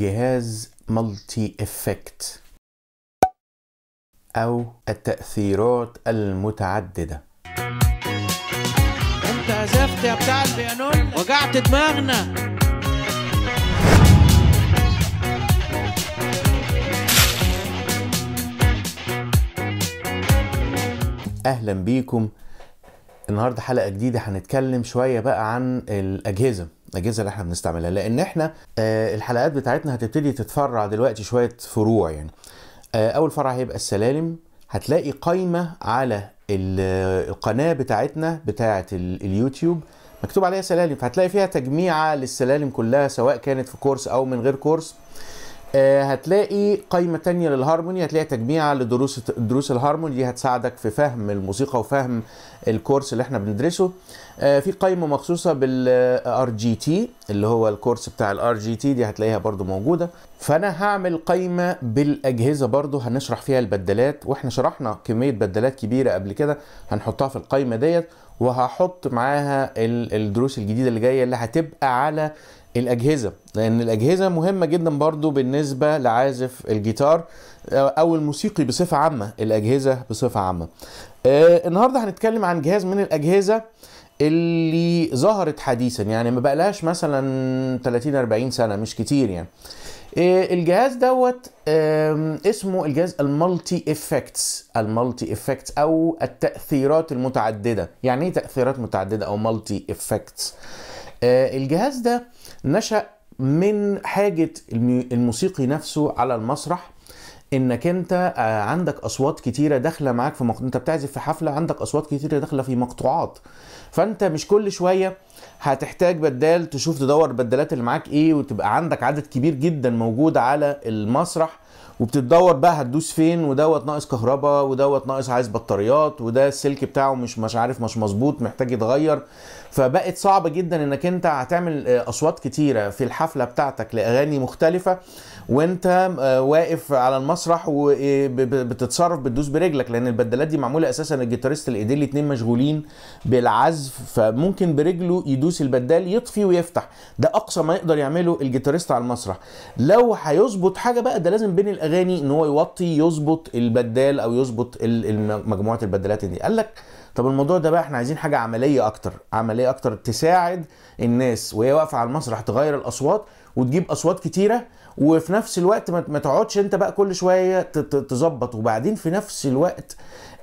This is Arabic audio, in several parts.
جهاز مالتي افكت أو التأثيرات المتعددة أنت عزفت يا بتاع البيانون وجعت دماغنا أهلا بيكم النهاردة حلقة جديدة هنتكلم شوية بقى عن الأجهزة الاجهزه اللي احنا بنستعملها لان احنا آه، الحلقات بتاعتنا هتبتدي تتفرع دلوقتي شويه فروع يعني آه، اول فرع هيبقى السلالم هتلاقي قايمه على آه، القناه بتاعتنا بتاعه اليوتيوب مكتوب عليها سلالم فهتلاقي فيها تجميعه للسلالم كلها سواء كانت في كورس او من غير كورس آه، هتلاقي قائمة تانية للهارموني هتلاقي تجميع لدروس دروس الهارموني دي هتساعدك في فهم الموسيقى وفهم الكورس اللي احنا بندرسه آه، في قائمة مخصوصة بالار جي تي اللي هو الكورس بتاع الار جي تي دي هتلاقيها برضو موجودة فانا هعمل قائمة بالاجهزة برضو هنشرح فيها البدلات واحنا شرحنا كمية بدلات كبيرة قبل كده هنحطها في القائمة ديت وهحط معاها الدروس الجديده اللي جايه اللي هتبقى على الاجهزه لان الاجهزه مهمه جدا برضو بالنسبه لعازف الجيتار آه، او الموسيقي بصفه عامه الاجهزه بصفه عامه آه النهارده هنتكلم عن جهاز من الاجهزه اللي ظهرت حديثا يعني ما بقلهاش مثلا 30 40 سنه مش كتير يعني آه الجهاز دوت آه اسمه الجهاز المالتي افكتس المالتي افكتس او التاثيرات المتعدده يعني ايه تاثيرات متعدده او مالتي افكتس آه، الجهاز ده نشأ من حاجة الموسيقي نفسه على المسرح انك انت آه، عندك اصوات كتيره داخله معاك في مقطوعات انت بتعزف في حفله عندك اصوات كتيره داخله في مقطوعات فانت مش كل شويه هتحتاج بدال تشوف تدور البدالات اللي معاك ايه وتبقى عندك عدد كبير جدا موجود على المسرح وبتدور بقى هتدوس فين ودوت ناقص كهرباء ودوت ناقص عايز بطاريات وده السلك بتاعه مش مش عارف مش مظبوط محتاج يتغير فبقت صعب جدا انك انت هتعمل آه، اصوات كتيره في الحفله بتاعتك لاغاني مختلفه وانت آه، واقف على المسرح وبتتصرف آه، بتدوس برجلك لان البدلات دي معموله اساسا الجيتاريست الايدين الاتنين مشغولين بالعزف فممكن برجله يدوس البدال يطفي ويفتح ده اقصى ما يقدر يعمله الجيتاريست على المسرح لو هيظبط حاجه بقى ده لازم بين الاغاني ان هو يوطي يظبط البدال او يظبط مجموعه البدلات دي قال لك طب الموضوع ده بقى احنا عايزين حاجه عمليه اكتر عمليه اكتر تساعد الناس وهي واقفه على المسرح تغير الاصوات وتجيب اصوات كتيره وفي نفس الوقت ما تقعدش انت بقى كل شويه تظبط وبعدين في نفس الوقت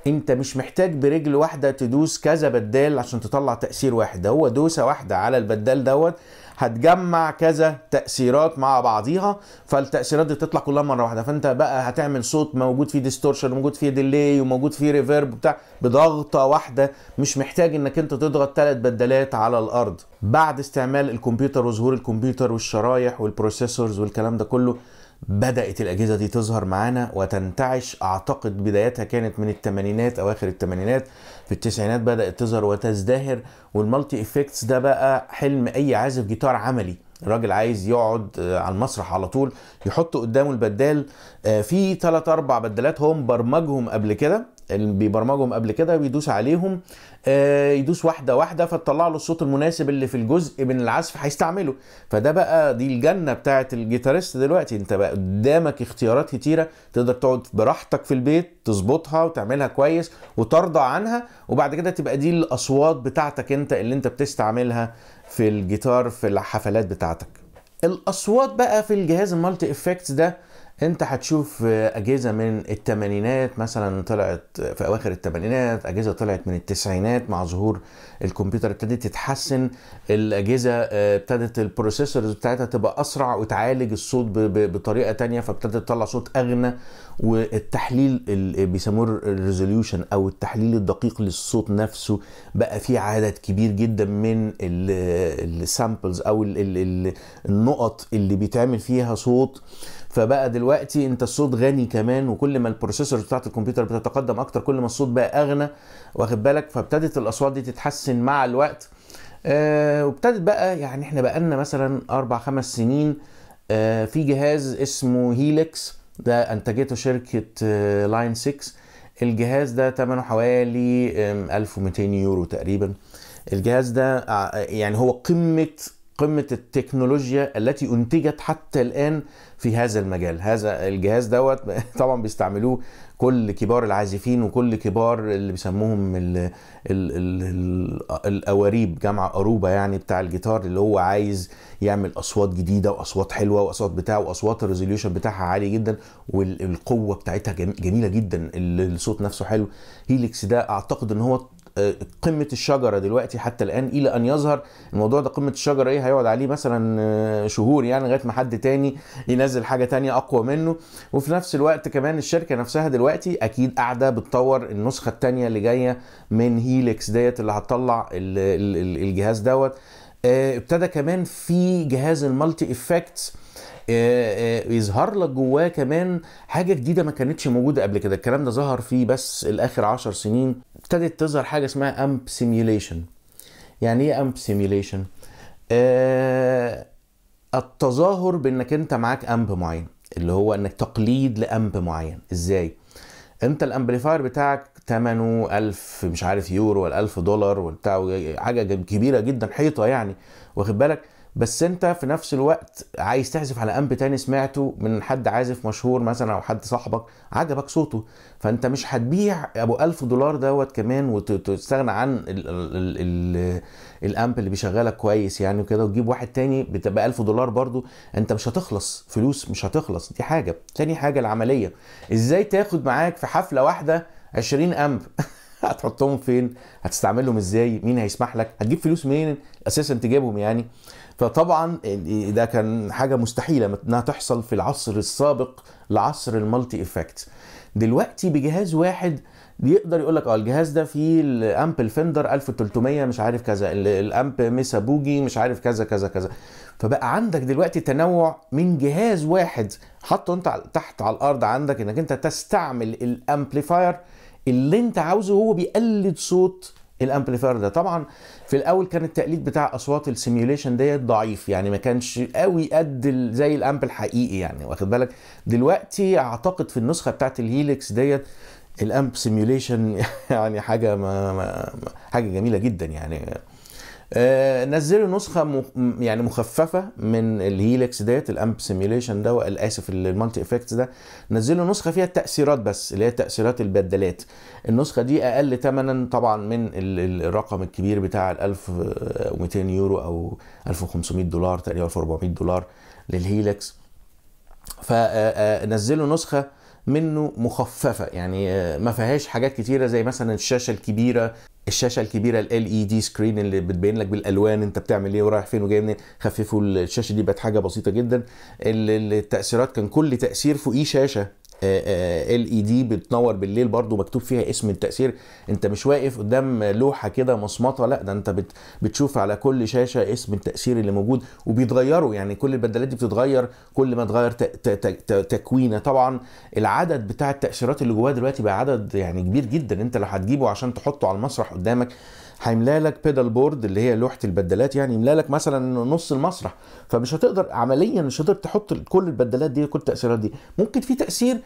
انت مش محتاج برجل واحده تدوس كذا بدال عشان تطلع تاثير واحد ده هو دوسه واحده على البدال دوت هتجمع كذا تاثيرات مع بعضيها فالتاثيرات دي تطلع كلها مره واحده فانت بقى هتعمل صوت موجود فيه ديستورشن وموجود فيه ديلي وموجود فيه ريفيرب بتاع بضغطه واحده مش محتاج انك انت تضغط ثلاث بدلات على الارض بعد استعمال الكمبيوتر وظهور الكمبيوتر والشرايح والبروسيسورز والكلام ده كله بدات الاجهزه دي تظهر معانا وتنتعش اعتقد بدايتها كانت من الثمانينات اواخر الثمانينات في التسعينات بدات تظهر وتزدهر والمالتي افكتس ده بقى حلم اي عازف جيتار عملي الراجل عايز يقعد آه، على المسرح على طول يحط قدامه البدال آه، في ثلاث اربع بدالات هم برمجهم قبل كده اللي بيبرمجهم قبل كده بيدوس عليهم آه، يدوس واحده واحده فتطلع له الصوت المناسب اللي في الجزء من العزف هيستعمله فده بقى دي الجنه بتاعه الجيتاريست دلوقتي انت بقى قدامك اختيارات كتيره تقدر تقعد براحتك في البيت تظبطها وتعملها كويس وترضى عنها وبعد كده تبقى دي الاصوات بتاعتك انت اللي انت بتستعملها في الجيتار في الحفلات بتاعتك الاصوات بقى في الجهاز المالتي افكتس ده انت هتشوف اجهزه من الثمانينات مثلا طلعت في اواخر الثمانينات اجهزه طلعت من التسعينات مع ظهور الكمبيوتر ابتدت تتحسن الاجهزه آه، ابتدت البروسيسورز بتاعتها تبقى اسرع وتعالج الصوت بطريقه تانية فابتدت تطلع صوت اغنى والتحليل اللي آه، بيسموه الريزوليوشن او التحليل الدقيق للصوت نفسه بقى فيه عدد كبير جدا من السامبلز آه، او النقط اللي بيتعمل فيها صوت فبقى دلوقتي انت الصوت غني كمان وكل ما البروسيسور بتاعت الكمبيوتر بتتقدم اكتر كل ما الصوت بقى اغنى واخد بالك فابتدت الاصوات دي تتحسن مع الوقت آه وابتدت بقى يعني احنا بقى لنا مثلا اربع خمس سنين آه في جهاز اسمه هيلكس ده انتجته شركه آه لاين 6 الجهاز ده ثمنه حوالي 1200 يورو تقريبا الجهاز ده آه، يعني هو قمه قمة التكنولوجيا التي أنتجت حتى الآن في هذا المجال هذا الجهاز دوت طبعا بيستعملوه كل كبار العازفين وكل كبار اللي بيسموهم الـ الـ الـ الأواريب جامعة أروبا يعني بتاع الجيتار اللي هو عايز يعمل أصوات جديدة وأصوات حلوة وأصوات بتاعه وأصوات الريزوليوشن بتاعها عالي جدا والقوة بتاعتها جميلة جدا الصوت نفسه حلو هيليكس ده أعتقد إن هو قمه الشجره دلوقتي حتى الان الى ان يظهر الموضوع ده قمه الشجره ايه هيقعد عليه مثلا آه، شهور يعني لغايه ما حد تاني ينزل حاجه تانية اقوى منه وفي نفس الوقت كمان الشركه نفسها دلوقتي اكيد قاعده بتطور النسخه التانية اللي جايه من هيليكس ديت اللي هتطلع الجهاز دوت آه، ابتدى كمان في جهاز المالتي افكتس آه، يظهر لك جواه كمان حاجه جديده ما كانتش موجوده قبل كده الكلام ده ظهر فيه بس الاخر 10 سنين ابتدت تظهر حاجه اسمها امب سيميوليشن يعني ايه امب سيميوليشن آه التظاهر بانك انت معاك امب معين اللي هو انك تقليد لامب معين ازاي انت الامبليفاير بتاعك ثمنه 1000 مش عارف يورو ولا 1000 دولار وبتاع حاجه كبيره جدا حيطه يعني واخد بالك بس انت في نفس الوقت عايز تعزف على امب تاني سمعته من حد عازف مشهور مثلا او حد صاحبك عجبك صوته فانت مش هتبيع ابو ألف دولار دوت كمان وتستغنى عن الـ الـ الـ الامب اللي بيشغلك كويس يعني وكده وتجيب واحد تاني ب 1000 دولار برضو انت مش هتخلص فلوس مش هتخلص دي حاجه تاني حاجه العمليه ازاي تاخد معاك في حفله واحده 20 امب هتحطهم فين هتستعملهم ازاي مين هيسمح لك هتجيب فلوس منين اساسا تجيبهم يعني فطبعا إيه، ده كان حاجه مستحيله انها تحصل في العصر السابق لعصر المالتي افكت دلوقتي بجهاز واحد يقدر يقول لك اه الجهاز ده فيه الامب الفندر 1300 مش عارف كذا الامب ميسا بوجي مش عارف كذا كذا كذا فبقى عندك دلوقتي تنوع من جهاز واحد حطه انت تحت على الارض عندك انك انت تستعمل الامبليفاير اللي انت عاوزه هو بيقلد صوت الامبليفاير ده طبعا في الاول كان التقليد بتاع اصوات السيميوليشن ديت ضعيف يعني ما كانش قوي قد زي الامب الحقيقي يعني واخد بالك دلوقتي اعتقد في النسخه بتاعت الهيلكس ديت الامب سيميوليشن يعني حاجه ما, ما حاجه جميله جدا يعني آه، نزلوا نسخه يعني مخففه من الهيلكس ديت الامب سيميليشن ده اسف المالتي افكتس ده نزلوا نسخه فيها التاثيرات بس اللي هي تاثيرات البدلات النسخه دي اقل ثمنا طبعا من الرقم الكبير بتاع ال 1200 آه، يورو او 1500 دولار تقريبا 1400 دولار للهيلكس فنزلوا آه، نسخه منه مخففه يعني ما فيهاش حاجات كتيره زي مثلا الشاشه الكبيره الشاشه الكبيره ال اي دي سكرين اللي بتبين لك بالالوان انت بتعمل ايه ورايح فين وجاي منين خففوا الشاشه دي بقت حاجه بسيطه جدا التاثيرات كان كل تاثير فوقيه شاشه ال اي دي بتنور بالليل برضو مكتوب فيها اسم التاثير انت مش واقف قدام لوحه كده مصمطه لا ده انت بت بتشوف على كل شاشه اسم التاثير اللي موجود وبيتغيروا يعني كل البدلات دي بتتغير كل ما تغير تكوينه طبعا العدد بتاع التاثيرات اللي جواها دلوقتي بقى عدد يعني كبير جدا انت لو هتجيبه عشان تحطه على المسرح قدامك هيملى لك بيدال بورد اللي هي لوحه البدلات يعني يملى لك مثلا نص المسرح فمش هتقدر عمليا مش هتقدر تحط كل البدلات دي كل التاثيرات دي ممكن في تاثير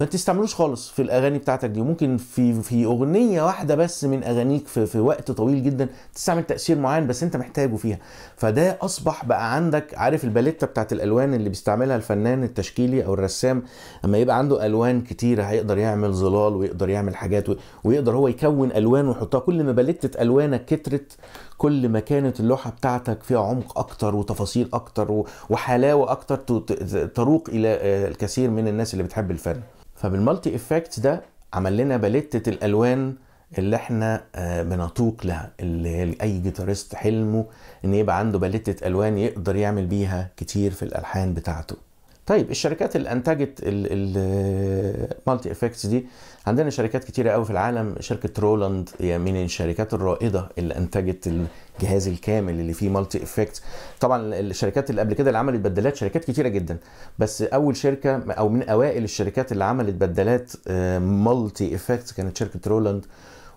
ما تستعملوش خالص في الاغاني بتاعتك دي ممكن في في اغنيه واحده بس من اغانيك في, في وقت طويل جدا تستعمل تاثير معين بس انت محتاجه فيها فده اصبح بقى عندك عارف الباليته بتاعت الالوان اللي بيستعملها الفنان التشكيلي او الرسام اما يبقى عنده الوان كتيره هيقدر يعمل ظلال ويقدر يعمل حاجات ويقدر هو يكون الوان ويحطها كل ما باليته الوانك كترت كل ما كانت اللوحه بتاعتك فيها عمق اكتر وتفاصيل اكتر وحلاوه اكتر تروق الى آه، الكثير من الناس اللي بتحب الفن فبالمالتي افكت ده عمل لنا باليتة الالوان اللي احنا آه، بنتوق لها اللي اي جيتارست حلمه ان يبقى عنده باليتة الوان يقدر يعمل بيها كتير في الالحان بتاعته طيب الشركات اللي انتجت المالتي افكتس دي عندنا شركات كتيره قوي في العالم شركه رولاند هي من الشركات الرائده اللي انتجت الجهاز الكامل اللي فيه مالتي افكتس طبعا الشركات اللي قبل كده اللي عملت بدلات شركات كتيره جدا بس اول شركه او من اوائل الشركات اللي عملت بدلات مالتي آه، افكتس كانت شركه رولاند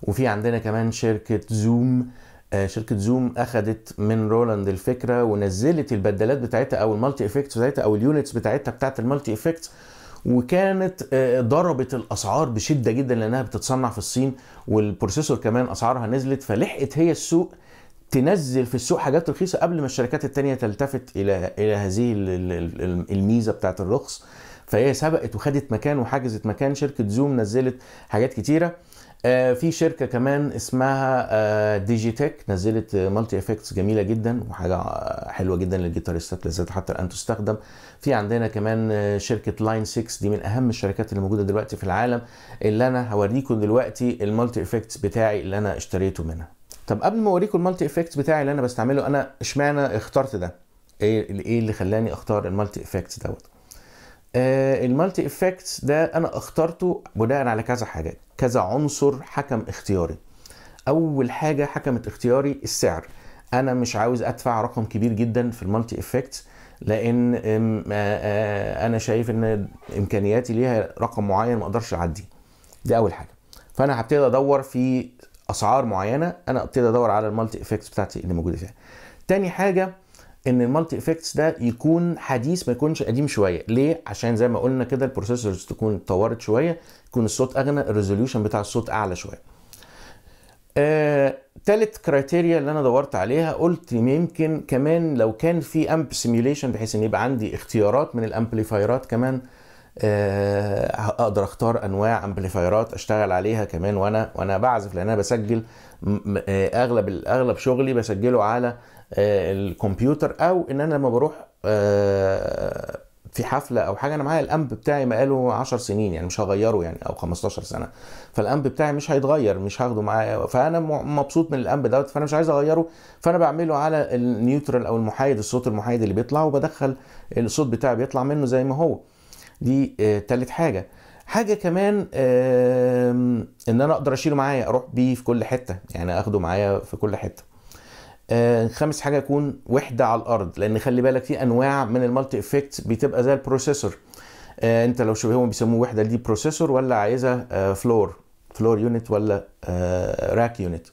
وفي عندنا كمان شركه زوم آه، شركه زوم اخذت من رولاند الفكره ونزلت البدلات بتاعتها او المالتي افكتس بتاعتها او اليونتس بتاعتها بتاعت المالتي افكتس وكانت آه، ضربت الاسعار بشده جدا لانها بتتصنع في الصين والبروسيسور كمان اسعارها نزلت فلحقت هي السوق تنزل في السوق حاجات رخيصه قبل ما الشركات التانية تلتفت الى الى هذه الميزه بتاعت الرخص فهي سبقت وخدت مكان وحجزت مكان شركه زوم نزلت حاجات كتيره آه، في شركه كمان اسمها ديجيتك آه، نزلت مالتي افكتس جميله جدا وحاجه آه، حلوه جدا للجيتاريستات لذات حتى الان تستخدم في عندنا كمان شركه لاين 6 دي من اهم الشركات اللي موجوده دلوقتي في العالم اللي انا هوريكم دلوقتي المالتي افكتس بتاعي اللي انا اشتريته منها طب قبل ما اوريكم المالتي افكتس بتاعي اللي انا بستعمله انا اشمعنى اخترت ده ايه, إيه اللي خلاني اختار المالتي افكتس دوت آه، المالتي افكتس ده انا اخترته بناء على كذا حاجات كذا عنصر حكم اختياري اول حاجه حكمت اختياري السعر انا مش عاوز ادفع رقم كبير جدا في المالتي افكتس لان آه، آه، انا شايف ان امكانياتي ليها رقم معين ما اقدرش اعدي دي اول حاجه فانا هبتدي ادور في اسعار معينه انا ابتدي ادور على المالتي افكتس بتاعتي اللي موجوده فيها تاني حاجه ان المالتي افكتس ده يكون حديث ما يكونش قديم شويه ليه عشان زي ما قلنا كده البروسيسورز تكون اتطورت شويه يكون الصوت اغنى الريزوليوشن بتاع الصوت اعلى شويه آه، تالت كرايتيريا اللي انا دورت عليها قلت يمكن كمان لو كان في امب سيميوليشن بحيث ان يبقى عندي اختيارات من الامبليفايرات كمان آه اقدر اختار انواع امبليفايرات اشتغل عليها كمان وانا وانا بعزف لان انا بسجل آه، اغلب اغلب شغلي بسجله على آه، الكمبيوتر او ان انا لما بروح آه، في حفله او حاجه انا معايا الامب بتاعي بقاله 10 سنين يعني مش هغيره يعني او 15 سنه فالامب بتاعي مش هيتغير مش هاخده معايا فانا مبسوط من الامب دوت فانا مش عايز اغيره فانا بعمله على النيوترال او المحايد الصوت المحايد اللي بيطلع وبدخل الصوت بتاعي بيطلع منه زي ما هو دي آه، تالت حاجه حاجه كمان ان انا اقدر اشيله معايا اروح بيه في كل حته يعني اخده معايا في كل حته آه، خامس حاجه يكون وحده على الارض لان خلي بالك في انواع من المالتي افكت بتبقى زي البروسيسور آه انت لو شبه هم بيسموه وحده دي بروسيسور ولا عايزها آه فلور فلور يونت ولا آه، راك يونت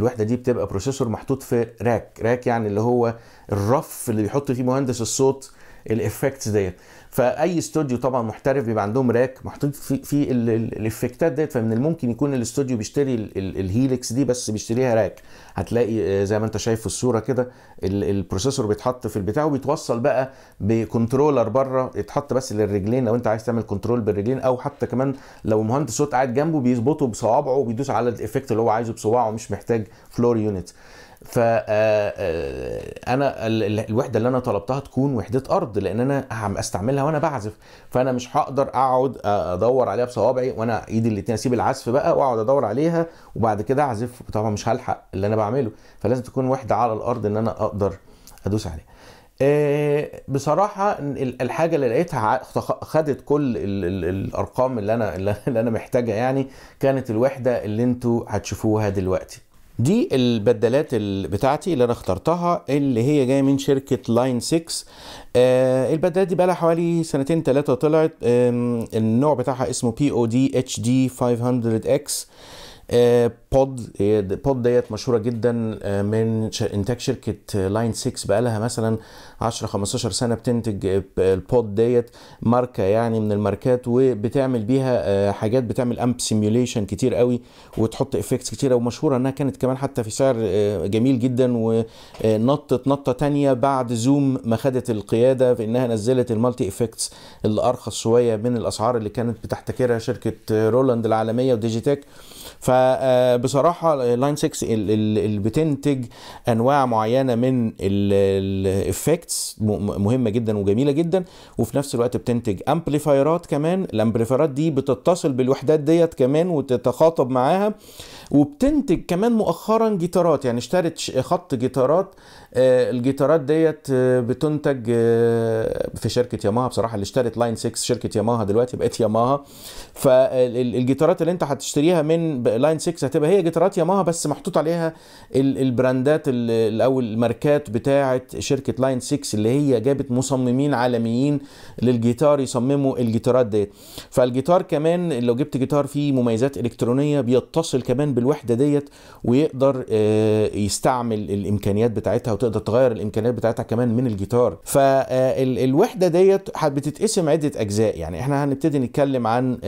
الوحده دي بتبقى بروسيسور محطوط في راك راك يعني اللي هو الرف اللي بيحط فيه مهندس الصوت الافكتس ديت فاي استوديو طبعا محترف بيبقى عندهم راك محطوط في, في الافكتات ديت فمن الممكن يكون الاستوديو بيشتري الهيليكس الهيلكس دي بس بيشتريها راك هتلاقي آه، زي ما انت شايف في الصوره كده البروسيسور بيتحط في البتاع وبيتوصل بقى بكنترولر بره يتحط بس للرجلين لو انت عايز تعمل كنترول بالرجلين او حتى كمان لو مهندس صوت قاعد جنبه بيظبطه بصوابعه وبيدوس على الافكت اللي هو عايزه بصوابعه مش محتاج فلور يونت ف آه، آه، انا الوحده اللي انا طلبتها تكون وحده ارض لان انا استعملها وانا بعزف فانا مش هقدر اقعد ادور عليها بصوابعي وانا ايدي الاثنين اسيب العزف بقى واقعد ادور عليها وبعد كده اعزف طبعا مش هلحق اللي انا بعمله فلازم تكون وحده على الارض ان انا اقدر ادوس عليها آه، بصراحه الحاجه اللي لقيتها خدت كل الارقام اللي انا اللي انا محتاجها يعني كانت الوحده اللي انتوا هتشوفوها دلوقتي دي البدلات بتاعتي اللي انا اخترتها اللي هي جايه من شركه لاين 6 آه البدلات دي بقى حوالي سنتين ثلاثه طلعت آه النوع بتاعها اسمه بي او دي اتش دي 500 اكس بود آه، بود ديت مشهوره جدا آه، من انتاج شركه لاين آه، 6 بقالها مثلا 10 15 سنه بتنتج البود ديت ماركه يعني من الماركات وبتعمل بيها حاجات بتعمل امب سيميوليشن كتير قوي وتحط افكتس كتيره ومشهوره انها كانت كمان حتى في سعر جميل جدا ونطت نطه تانية بعد زوم ما خدت القياده في انها نزلت المالتي افكتس اللي ارخص شويه من الاسعار اللي كانت بتحتكرها شركه رولاند العالميه وديجيتك ف فبصراحه لاين 6 اللي بتنتج انواع معينه من الافكتس مهمه جدا وجميله جدا وفي نفس الوقت بتنتج امبليفايرات كمان الامبليفايرات دي بتتصل بالوحدات ديت كمان وتتخاطب معاها وبتنتج كمان مؤخرا جيتارات يعني اشترت خط جيتارات آه، الجيتارات ديت آه، بتنتج آه، في شركه ياماها بصراحه اللي اشترت لاين 6 شركه ياماها دلوقتي بقت ياماها فالجيتارات اللي انت هتشتريها من لاين 6 هتبقى هي جيتارات ياماها بس محطوط عليها البراندات او الماركات بتاعه شركه لاين 6 اللي هي جابت مصممين عالميين للجيتار يصمموا الجيتارات ديت فالجيتار كمان لو جبت جيتار فيه مميزات الكترونيه بيتصل كمان بالوحده ديت ويقدر يستعمل الامكانيات بتاعتها تقدر تغير الامكانيات بتاعتها كمان من الجيتار فالوحده ديت بتتقسم عده اجزاء يعني احنا هنبتدي نتكلم عن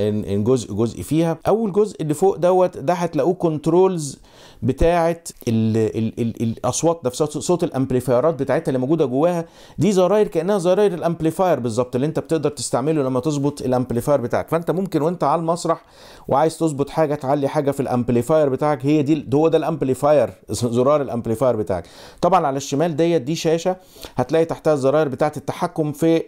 جزء جزء فيها اول جزء اللي فوق دوت ده هتلاقوه كنترولز بتاعه الاصوات نفسها صوت الامبليفايرات بتاعتها اللي موجوده جواها دي زراير كانها زراير الامبليفاير بالظبط اللي انت بتقدر تستعمله لما تظبط الامبليفاير بتاعك فانت ممكن وانت على المسرح وعايز تظبط حاجه تعلي حاجه في الامبليفاير بتاعك هي دي هو ده الامبليفاير زرار الامبليفاير بتاعك طبعا على الشمال ديت دي شاشه هتلاقي تحتها الزراير بتاعه التحكم في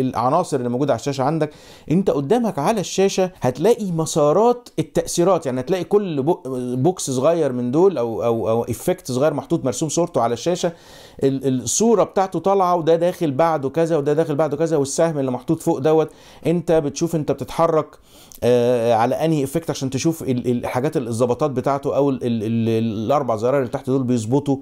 العناصر اللي موجوده على الشاشه عندك انت قدامك على الشاشه هتلاقي مسارات التاثيرات يعني هتلاقي كل بوكس صغير من دول او او او افكت صغير محطوط مرسوم صورته على الشاشه الصوره بتاعته طالعه وده داخل بعده كذا وده داخل بعده كذا والسهم اللي محطوط فوق دوت انت بتشوف انت بتتحرك آه، على انهي افكت عشان تشوف الحاجات الظبطات بتاعته او الاربع زرار اللي تحت دول بيظبطوا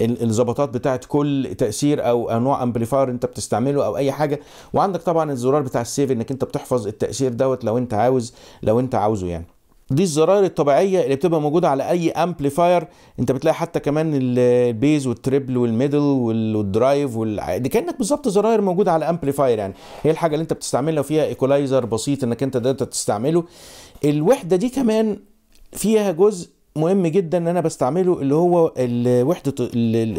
الظبطات بتاعت كل تاثير او انواع امبليفاير انت بتستعمله او اي حاجه وعندك طبعا الزرار بتاع السيف انك انت بتحفظ التاثير دوت لو انت عاوز لو انت عاوزه يعني دي الزراير الطبيعيه اللي بتبقى موجوده على اي امبليفاير انت بتلاقي حتى كمان البيز والتريبل والميدل والدرايف وال... دي كانك بالظبط زراير موجوده على امبليفاير يعني هي الحاجه اللي انت بتستعملها فيها ايكولايزر بسيط انك انت ده تستعمله الوحده دي كمان فيها جزء مهم جدا ان انا بستعمله اللي هو وحده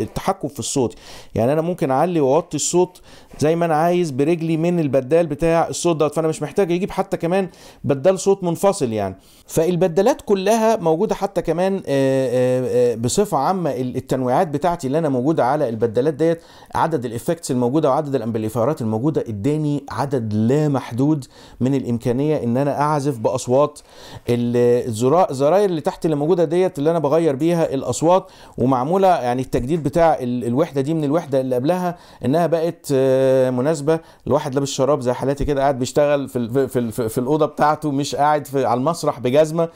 التحكم في الصوت يعني انا ممكن اعلي واوطي الصوت زي ما انا عايز برجلي من البدال بتاع الصوت دوت فانا مش محتاج اجيب حتى كمان بدال صوت منفصل يعني فالبدالات كلها موجوده حتى كمان آه، آه، آه، بصفه عامه التنويعات بتاعتي اللي انا موجوده على البدالات ديت عدد الافكتس الموجوده وعدد الامبليفايرات الموجوده اداني عدد لا محدود من الامكانيه ان انا اعزف باصوات الزراير اللي تحت اللي موجوده ديت اللي انا بغير بيها الاصوات ومعموله يعني التجديد بتاع الوحده دي من الوحده اللي قبلها انها بقت مناسبه لواحد لابس شراب زي حالاتي كده قاعد بيشتغل في الـ في الـ في الاوضه بتاعته مش قاعد في على المسرح بجزمه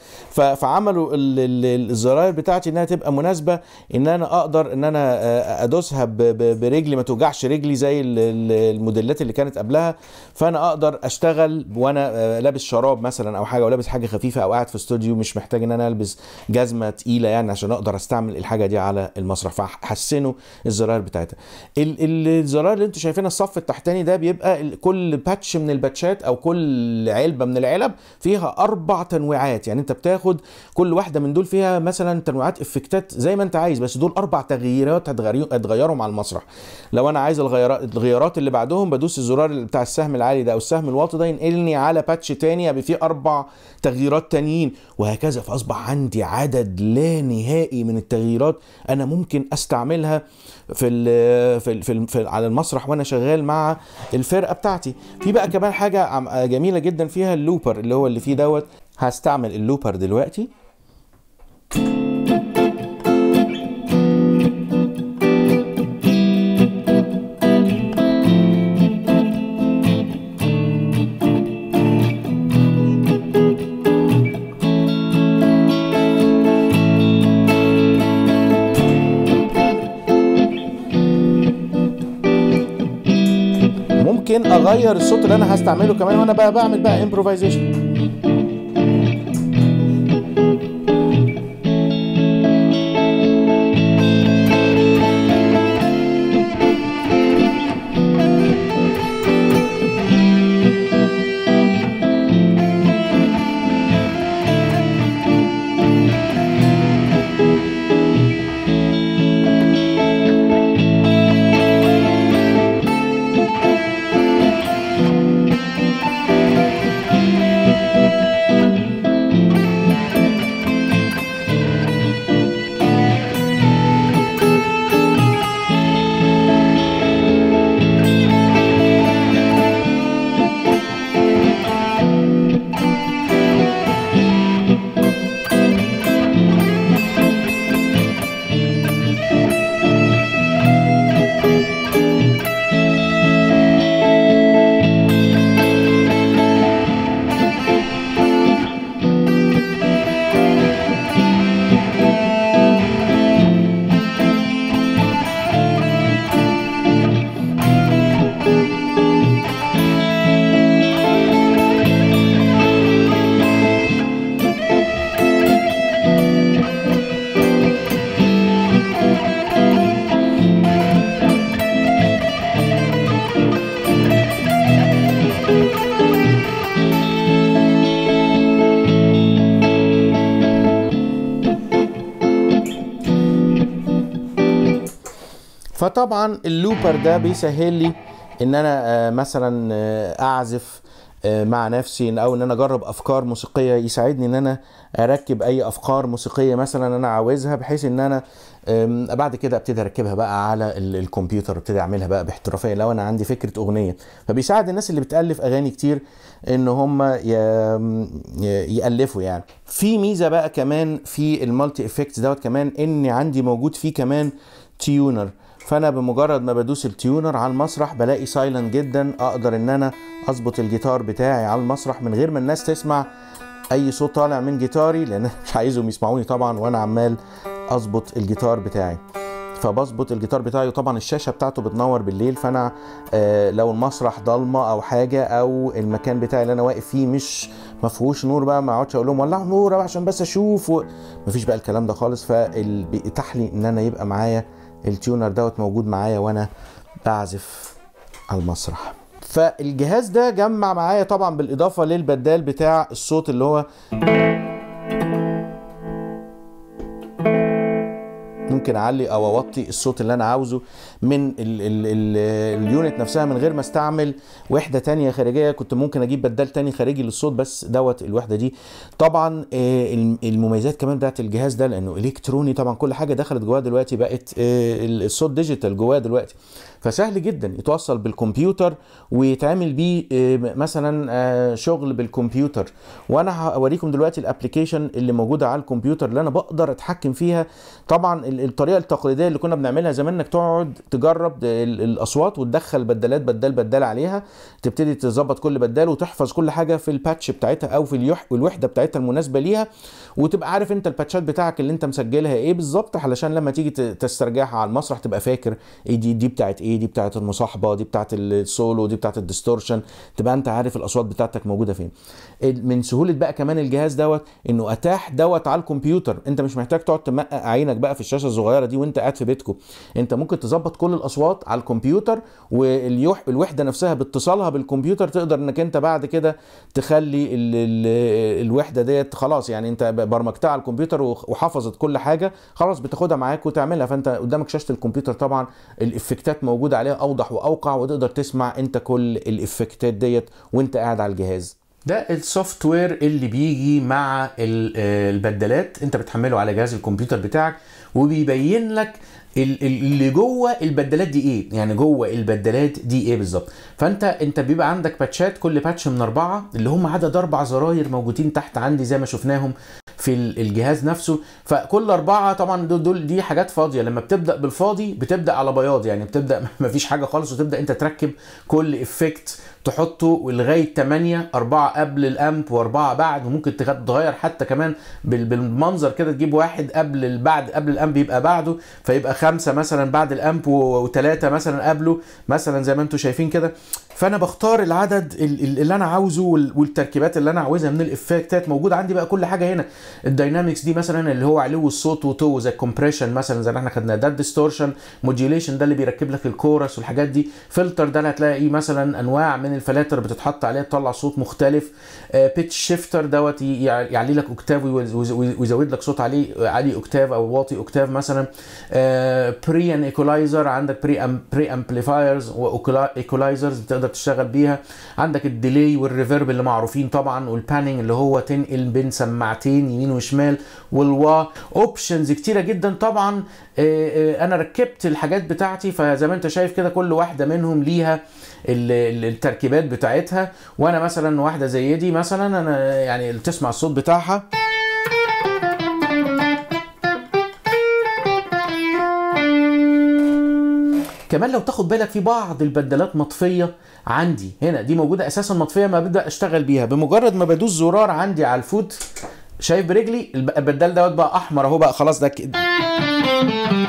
فعملوا الزراير بتاعتي انها تبقى مناسبه ان انا اقدر ان انا آه، ادوسها برجلي ما توجعش رجلي زي الموديلات اللي كانت قبلها فانا اقدر اشتغل وانا آه، لابس شراب مثلا او حاجه او لابس حاجه خفيفه او قاعد في استوديو مش محتاج ان انا البس جزمه تقيله يعني عشان اقدر استعمل الحاجه دي على المسرح فحسنوا الزراير بتاعتها الزراير اللي انتم شايفينها الصف التحتاني ده بيبقى كل باتش من الباتشات او كل علبه من العلب فيها اربع تنويعات يعني انت بتاخد كل واحده من دول فيها مثلا تنويعات افكتات زي ما انت عايز بس دول اربع تغييرات هتغيروا مع المسرح لو انا عايز الغيارات اللي بعدهم بدوس الزرار بتاع السهم العالي ده او السهم الواطي ده ينقلني على باتش تاني يبقى فيه اربع تغييرات تانيين وهكذا فاصبح عندي عدد لا نهائي من التغييرات انا ممكن استعملها في الـ في الـ في ال على المسرح وانا شغال شغال مع الفرقه بتاعتي في بقى كمان حاجه جميله جدا فيها اللوبر اللي هو اللي فيه دوت هستعمل اللوبر دلوقتي اغير الصوت اللي انا هستعمله كمان وانا بقى بعمل بقى امبروفيزيشن طبعا اللوبر ده بيسهل لي ان انا آه، مثلا آه، اعزف آه، مع نفسي او ان انا اجرب افكار موسيقيه يساعدني ان انا اركب اي افكار موسيقيه مثلا انا عاوزها بحيث ان انا بعد كده ابتدي اركبها بقى على الكمبيوتر ابتدي اعملها بقى باحترافيه لو انا عندي فكره اغنيه فبيساعد الناس اللي بتالف اغاني كتير ان هم يالفوا يعني في ميزه بقى كمان في المالتي افكت دوت كمان ان عندي موجود فيه كمان تيونر فانا بمجرد ما بدوس التيونر على المسرح بلاقي سايلنت جدا اقدر ان انا اظبط الجيتار بتاعي على المسرح من غير ما الناس تسمع اي صوت طالع من جيتاري لان مش عايزهم يسمعوني طبعا وانا عمال اظبط الجيتار بتاعي فبظبط الجيتار بتاعي وطبعا الشاشه بتاعته بتنور بالليل فانا آه لو المسرح ضلمه او حاجه او المكان بتاعي اللي انا واقف فيه مش ما فيهوش نور بقى ما اقعدش اقول لهم ولعوا نور عشان بس اشوف و... مفيش بقى الكلام ده خالص فبيتاح لي ان انا يبقى معايا التيونر دوت موجود معايا وانا بعزف على المسرح فالجهاز ده جمع معايا طبعا بالاضافه للبدال بتاع الصوت اللي هو ممكن اعلي او اوطي الصوت اللي انا عاوزه من اليونت نفسها من غير ما استعمل وحده تانية خارجيه كنت ممكن اجيب بدال تاني خارجي للصوت بس دوت الوحده دي طبعا آه، المميزات كمان بتاعت الجهاز ده لانه الكتروني طبعا كل حاجه دخلت جواه دلوقتي بقت آه، الصوت ديجيتال جواه دلوقتي فسهل جدا يتوصل بالكمبيوتر ويتعمل بيه آه، مثلا آه، شغل بالكمبيوتر وانا هوريكم دلوقتي الابلكيشن اللي موجوده على الكمبيوتر اللي انا بقدر اتحكم فيها طبعا الطريقه التقليديه اللي كنا بنعملها زمان انك تقعد تجرب الاصوات وتدخل بدلات بدال بدال عليها تبتدي تظبط كل بدال وتحفظ كل حاجه في الباتش بتاعتها او في الوحده بتاعتها المناسبه ليها وتبقى عارف انت الباتشات بتاعك اللي انت مسجلها ايه بالظبط علشان لما تيجي تسترجعها على المسرح تبقى فاكر ايه دي دي بتاعت ايه ايه دي بتاعه المصاحبه دي بتاعه السولو دي بتاعه الديستورشن تبقى انت عارف الاصوات بتاعتك موجوده فين من سهوله بقى كمان الجهاز دوت انه اتاح دوت على الكمبيوتر انت مش محتاج تقعد تمقق عينك بقى في الشاشه الصغيره دي وانت قاعد في بيتكم انت ممكن تظبط كل الاصوات على الكمبيوتر والوحده نفسها باتصالها بالكمبيوتر تقدر انك انت بعد كده تخلي الـ الـ الوحده ديت خلاص يعني انت برمجتها على الكمبيوتر وحفظت كل حاجه خلاص بتاخدها معاك وتعملها فانت قدامك شاشه الكمبيوتر طبعا الافكتات موجوده موجود عليها اوضح واوقع وتقدر تسمع انت كل الافكتات ديت وانت قاعد على الجهاز ده السوفت وير اللي بيجي مع آه، البدلات انت بتحمله على جهاز الكمبيوتر بتاعك وبيبين لك اللي جوه البدلات دي ايه يعني جوه البدلات دي ايه بالظبط فانت انت بيبقى عندك باتشات كل باتش من اربعه اللي هم عدد اربع زراير موجودين تحت عندي زي ما شفناهم في الجهاز نفسه فكل اربعه طبعا دول, دول دي حاجات فاضيه لما بتبدا بالفاضي بتبدا على بياض يعني بتبدا مفيش حاجه خالص وتبدا انت تركب كل افكت تحطه لغايه 8 4 قبل الامب و4 بعد وممكن تغير حتى كمان بالمنظر كده تجيب واحد قبل البعد قبل الامب يبقى بعده فيبقى خمسه مثلا بعد الامب وثلاثه مثلا قبله مثلا زي ما انتم شايفين كده فانا بختار العدد اللي انا عاوزه والتركيبات اللي انا عاوزها من الافكتات موجوده عندي بقى كل حاجه هنا الداينامكس دي مثلا اللي هو علو الصوت وتو زي الكومبريشن مثلا زي ما احنا خدناه ده الديستورشن موديوليشن ده اللي بيركب لك الكورس والحاجات دي فلتر ده اللي هتلاقي مثلا انواع من من الفلاتر بتتحط عليها تطلع صوت مختلف بيتش آه، شيفتر دوت يعلي لك اوكتاف ويزود لك صوت عليه آه، عالي اوكتاف او واطي اوكتاف مثلا بري ان ايكولايزر عندك بري أم بري امبليفايرز وايكولايزرز بتقدر تشتغل بيها عندك الديلي والريفيرب اللي معروفين طبعا والبانينج اللي هو تنقل بين سماعتين يمين وشمال والوا اوبشنز كتيره جدا طبعا آه، آه، انا ركبت الحاجات بتاعتي فزي ما انت شايف كده كل واحده منهم ليها التركيبات بتاعتها وانا مثلا واحده زي دي مثلا انا يعني تسمع الصوت بتاعها كمان لو تاخد بالك في بعض البدلات مطفيه عندي هنا دي موجوده اساسا مطفيه ما ببدا اشتغل بيها بمجرد ما بدوس زرار عندي على الفوت شايف برجلي البدال دوت بقى احمر اهو بقى خلاص ده كده thank you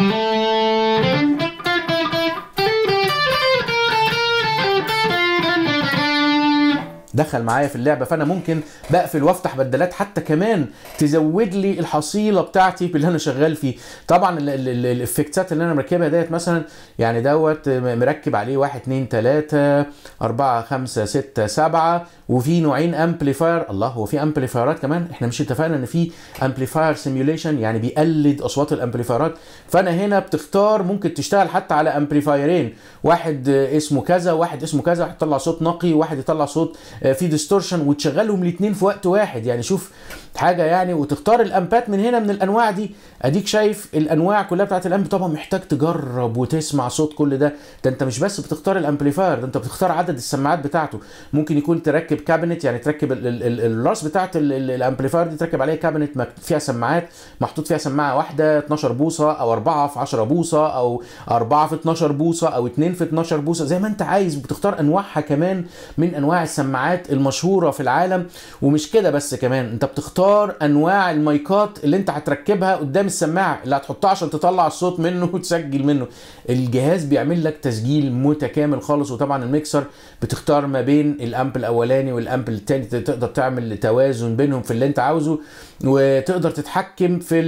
دخل معايا في اللعبه فانا ممكن بقفل وافتح بدلات حتى كمان تزود لي الحصيله بتاعتي باللي انا شغال فيه طبعا الافكتات اللي انا مركبها ديت مثلا يعني دوت مركب عليه 1 2 3 4 5 6 7 وفي نوعين امبليفاير الله هو في امبليفايرات كمان احنا مش اتفقنا ان في امبليفاير سيميوليشن يعني بيقلد اصوات الامبليفايرات فانا هنا بتختار ممكن تشتغل حتى على امبليفايرين واحد اسمه كذا واحد اسمه كذا واحد يطلع صوت نقي واحد يطلع صوت آه، في ديستورشن وتشغلهم الاثنين في وقت واحد يعني شوف حاجه يعني وتختار الامبات من هنا من الانواع دي اديك شايف الانواع كلها بتاعت الامب طبعا محتاج تجرب وتسمع صوت كل ده ده انت مش بس بتختار الامبليفاير ده انت بتختار عدد السماعات بتاعته ممكن يكون تركب كابنت يعني تركب الراس بتاعت الامبليفاير دي تركب عليه كابنت فيها سماعات محطوط فيها سماعه واحده 12 بوصه او 4 في 10 بوصه او 4 في 12 بوصه او 2 في 12 بوصه زي ما انت عايز بتختار انواعها كمان من انواع السماعات السماعات المشهوره في العالم ومش كده بس كمان انت بتختار انواع المايكات اللي انت هتركبها قدام السماعه اللي هتحطها عشان تطلع الصوت منه وتسجل منه الجهاز بيعمل لك تسجيل متكامل خالص وطبعا الميكسر بتختار ما بين الامب الاولاني والامب الثاني تقدر تعمل توازن بينهم في اللي انت عاوزه وتقدر تتحكم في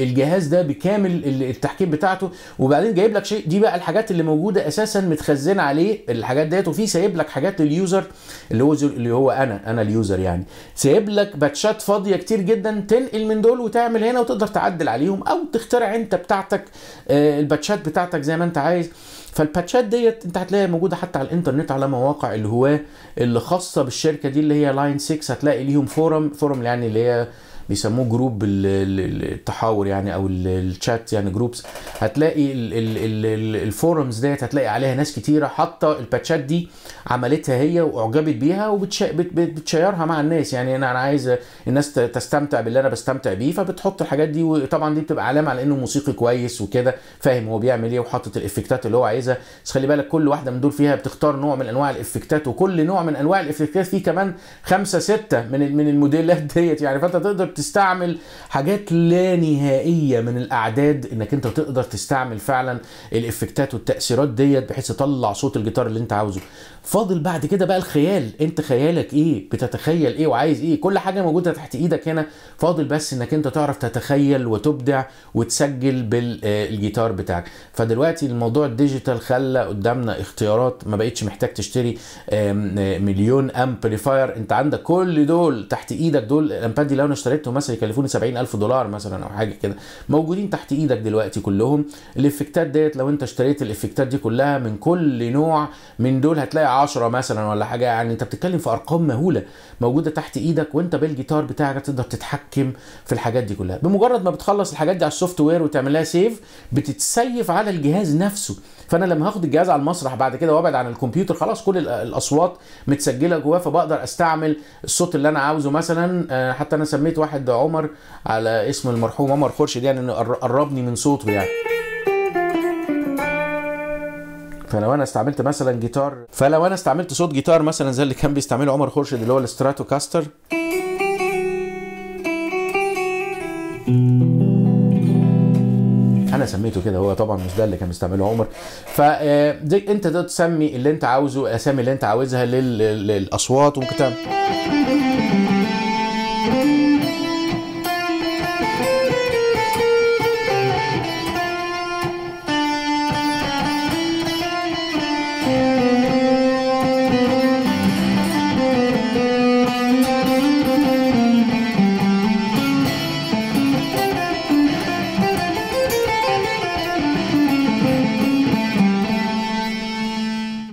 الجهاز ده بكامل التحكيم بتاعته وبعدين جايب لك شيء دي بقى الحاجات اللي موجوده اساسا متخزنه عليه الحاجات ديت وفي سايب لك حاجات لليوزر اللي اليوزر اللي هو انا انا اليوزر يعني سايب لك باتشات فاضيه كتير جدا تنقل من دول وتعمل هنا وتقدر تعدل عليهم او تخترع انت بتاعتك آه، الباتشات بتاعتك زي ما انت عايز فالباتشات ديت انت هتلاقيها موجوده حتى على الانترنت على مواقع الهواه اللي خاصه بالشركه دي اللي هي لاين 6 هتلاقي ليهم فورم فورم يعني اللي هي بيسموه جروب التحاور يعني او الشات يعني جروبس هتلاقي الفورمز ديت هتلاقي عليها ناس كتيره حاطه الباتشات دي عملتها هي واعجبت بيها وبتشيرها مع الناس يعني انا عايز الناس تستمتع باللي انا بستمتع بيه فبتحط الحاجات دي وطبعا دي بتبقى علامه على انه موسيقي كويس وكده فاهم هو بيعمل ايه وحاطط الافكتات اللي هو عايزها بس خلي بالك كل واحده من دول فيها بتختار نوع من انواع الافكتات وكل نوع من انواع الافكتات فيه كمان خمسه سته من من الموديلات ديت يعني فانت تقدر بتستعمل حاجات لا نهائيه من الاعداد انك انت تقدر تستعمل فعلا الافكتات والتاثيرات ديت بحيث تطلع صوت الجيتار اللي انت عاوزه فاضل بعد كده بقى الخيال انت خيالك ايه بتتخيل ايه وعايز ايه كل حاجه موجوده تحت ايدك هنا فاضل بس انك انت تعرف تتخيل وتبدع وتسجل بالجيتار آه، بتاعك فدلوقتي الموضوع الديجيتال خلى قدامنا اختيارات ما بقتش محتاج تشتري آه، مليون امبليفاير انت عندك كل دول تحت ايدك دول الامباد دي لو انا اشتريتها شركتهم مثلا يكلفوني 70000 دولار مثلا او حاجه كده موجودين تحت ايدك دلوقتي كلهم الافكتات ديت لو انت اشتريت الافكتات دي كلها من كل نوع من دول هتلاقي 10 مثلا ولا حاجه يعني انت بتتكلم في ارقام مهوله موجوده تحت ايدك وانت بالجيتار بتاعك تقدر تتحكم في الحاجات دي كلها بمجرد ما بتخلص الحاجات دي على السوفت وير وتعمل لها سيف بتتسيف على الجهاز نفسه فانا لما هاخد الجهاز على المسرح بعد كده وابعد عن الكمبيوتر خلاص كل الاصوات متسجله جواه فبقدر استعمل الصوت اللي انا عاوزه مثلا آه، حتى انا سميت واحد واحد عمر على اسم المرحوم عمر خرشد يعني انه قربني من صوته يعني فلو انا استعملت مثلا جيتار فلو انا استعملت صوت جيتار مثلا زي اللي كان بيستعمله عمر خرشد اللي هو الاستراتو كاستر انا سميته كده هو طبعا مش ده اللي كان بيستعمله عمر ف آه، انت تسمي اللي انت عاوزه الاسامي اللي انت عاوزها للاصوات ممكن تعمل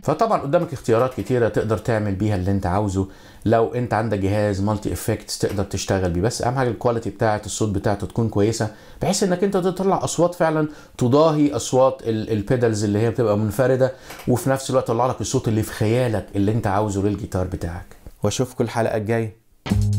فطبعا قدامك اختيارات كتيره تقدر تعمل بيها اللي انت عاوزه لو انت عندك جهاز مالتي افكتس تقدر تشتغل بيه بس اهم حاجه الكواليتي بتاعه الصوت بتاعته تكون كويسه بحيث انك انت تطلع اصوات فعلا تضاهي اصوات البيدلز اللي هي بتبقى منفرده وفي نفس الوقت تطلع لك الصوت اللي في خيالك اللي انت عاوزه للجيتار بتاعك واشوفكم الحلقه الجايه